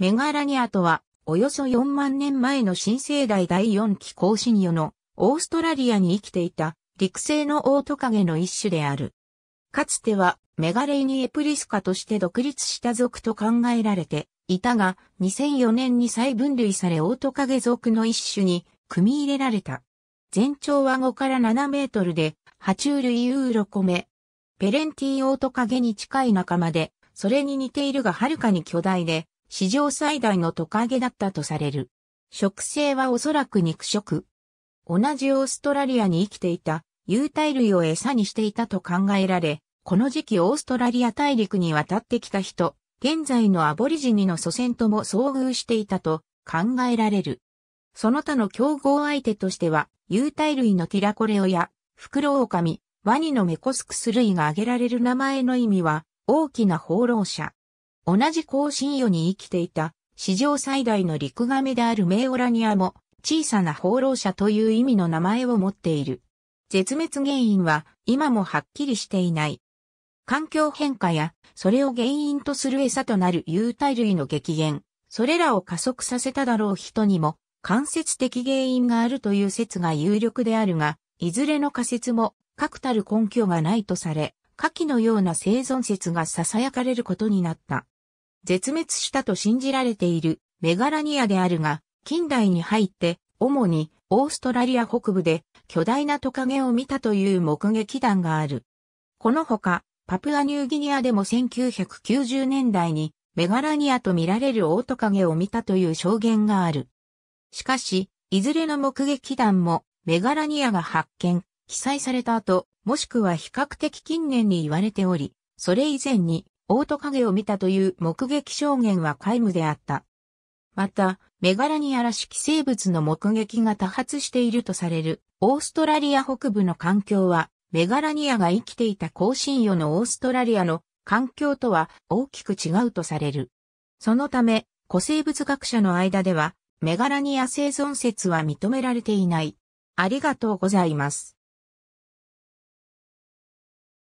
メガラニアとは、およそ4万年前の新生代第4期更新世のオーストラリアに生きていた陸生のオオトカゲの一種である。かつてはメガレイニエプリスカとして独立した属と考えられていたが、2004年に再分類されオオトカゲ属の一種に組み入れられた。全長は5から7メートルで、爬虫類ユーロコメ。ペレンティオオトカゲに近い仲間で、それに似ているがはるかに巨大で、史上最大のトカゲだったとされる。食性はおそらく肉食。同じオーストラリアに生きていた、有袋類を餌にしていたと考えられ、この時期オーストラリア大陸に渡ってきた人、現在のアボリジニの祖先とも遭遇していたと考えられる。その他の競合相手としては、有袋類のティラコレオや、フクロオオカミ、ワニのメコスクス類が挙げられる名前の意味は、大きな放浪者。同じ更新世に生きていた、史上最大の陸亀であるメイオラニアも、小さな放浪者という意味の名前を持っている。絶滅原因は今もはっきりしていない。環境変化や、それを原因とする餌となる有体類の激減、それらを加速させただろう人にも、間接的原因があるという説が有力であるが、いずれの仮説も確たる根拠がないとされ、下記のような生存説が囁かれることになった。絶滅したと信じられているメガラニアであるが、近代に入って主にオーストラリア北部で巨大なトカゲを見たという目撃談がある。このほか、パプアニューギニアでも1990年代にメガラニアと見られるオトカゲを見たという証言がある。しかし、いずれの目撃談もメガラニアが発見、記載された後、もしくは比較的近年に言われており、それ以前に、オオトカゲを見たという目撃証言は皆無であった。また、メガラニアらしき生物の目撃が多発しているとされる、オーストラリア北部の環境は、メガラニアが生きていた更新魚のオーストラリアの環境とは大きく違うとされる。そのため、古生物学者の間では、メガラニア生存説は認められていない。ありがとうございます。